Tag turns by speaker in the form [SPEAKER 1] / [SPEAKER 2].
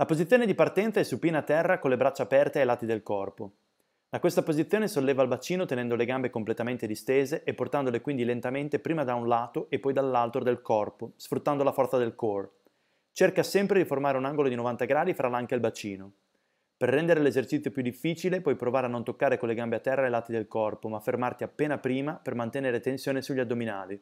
[SPEAKER 1] La posizione di partenza è supina a terra con le braccia aperte ai lati del corpo. Da questa posizione solleva il bacino tenendo le gambe completamente distese e portandole quindi lentamente prima da un lato e poi dall'altro del corpo, sfruttando la forza del core. Cerca sempre di formare un angolo di 90 gradi fra l'anca e il bacino. Per rendere l'esercizio più difficile puoi provare a non toccare con le gambe a terra i lati del corpo, ma fermarti appena prima per mantenere tensione sugli addominali.